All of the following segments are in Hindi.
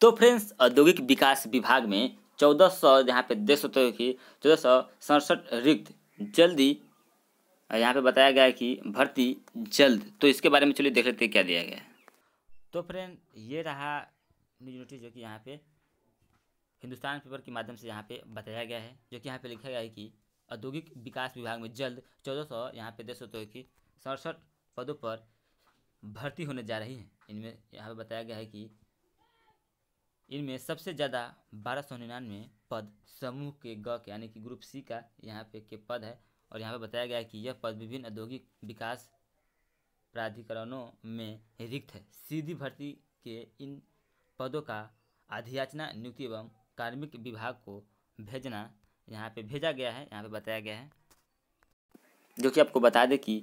तो फ्रेंड्स औद्योगिक विकास विभाग में चौदह सौ यहाँ पे देख सकते हो कि चौदह सौ सड़सठ रिक्त जल्दी यहाँ पे बताया गया है कि भर्ती जल्द तो इसके बारे में चलिए देख लेते हैं क्या दिया गया है तो फ्रेंड ये रहा न्यूज नोटिस जो कि यहाँ पे हिंदुस्तान पेपर के माध्यम से यहाँ पे बताया गया है जो कि यहाँ पे लिखा गया है कि औद्योगिक विकास विभाग में जल्द चौदह सौ यहाँ पे देख सकते हो कि सड़सठ पदों पर भर्ती होने जा रही है इनमें यहाँ पर बताया गया है कि इनमें सबसे ज़्यादा बारह सौ निन्यानवे पद समूह के ग के यानी कि ग्रुप सी का यहाँ पे के पद है और यहाँ पे बताया गया है कि यह पद विभिन्न औद्योगिक विकास प्राधिकरणों में रिक्त है सीधी भर्ती के इन पदों का अधियाचना नियुक्ति एवं कार्मिक विभाग को भेजना यहाँ पे भेजा गया है यहाँ पे बताया गया है जो कि आपको बता दें कि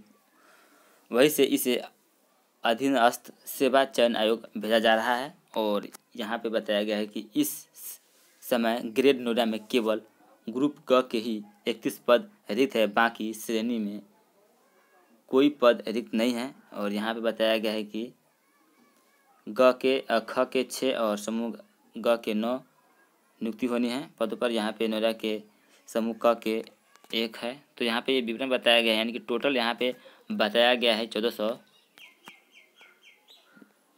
वही से इसे अधीनस्थ सेवा चयन आयोग भेजा जा रहा है और यहाँ पे बताया गया है कि इस समय ग्रेड नोएडा में केवल ग्रुप क के ही इक्कीस पद रिक्त है बाकी श्रेणी में कोई पद रिक्त नहीं है और यहाँ पे बताया गया है कि ग के ख के छः और समूह ग के नौ नियुक्ति होनी है पदों पर यहाँ पे नोएडा के समूह क के एक है तो यहाँ पे ये विवरण बताया गया है यानी कि टोटल यहाँ पे बताया गया है चौदह सौ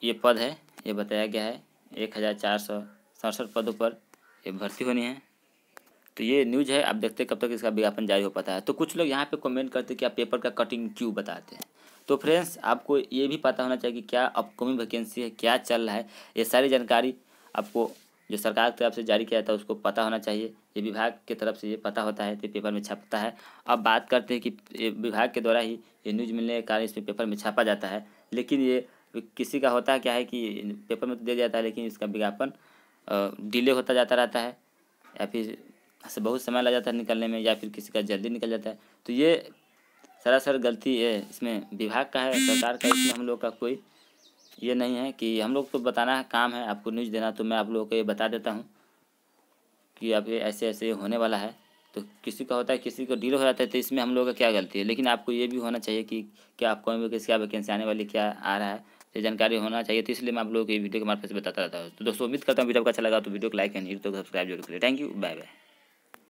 ये पद है ये बताया गया है एक हज़ार चार सौ सड़सठ पदों पर ये भर्ती होनी है तो ये न्यूज़ है आप देखते हैं कब तक इसका विज्ञापन जारी हो पाता है तो कुछ लोग यहाँ पे कमेंट करते हैं कि आप पेपर का कटिंग क्यों बताते हैं तो फ्रेंड्स आपको ये भी पता होना चाहिए कि क्या अपकमिंग वैकेंसी है क्या चल रहा है ये सारी जानकारी आपको जो सरकार की तरफ से जारी किया जाता है उसको पता होना चाहिए ये विभाग की तरफ से ये पता होता है तो पेपर में छपता है अब बात करते हैं कि विभाग के द्वारा ही ये न्यूज़ मिलने के कारण इसमें पेपर में छापा जाता है लेकिन ये किसी का होता है क्या है कि पेपर में तो दे जाता है लेकिन इसका विज्ञापन डिले होता जाता रहता है या फिर बहुत समय लग जाता है निकलने में या फिर किसी का जल्दी निकल जाता है तो ये सरासर गलती है इसमें विभाग का है सरकार का इसमें हम लोग का कोई ये नहीं है कि हम लोग को बताना है काम है आपको न्यूज़ देना तो मैं आप लोगों को ये बता देता हूँ कि आप ये ऐसे ऐसे होने वाला है तो किसी का होता है किसी को डील हो जाता है तो इसमें हम लोग का क्या गलती है लेकिन आपको ये भी होना चाहिए कि क्या आपको किसका वैकेंसी आने वाली क्या आ रहा है ये जानकारी होना चाहिए तो इसलिए मैं आप लोगों को ये वीडियो के मार्फत से बताता रहता हूँ तो दोस्तों उम्मीद करता हूँ वीडियो आपको अच्छा लगा तो वीडियो को लाइक एंड तो सब्सक्राइब जरूर करें थैंक यू बाय बाय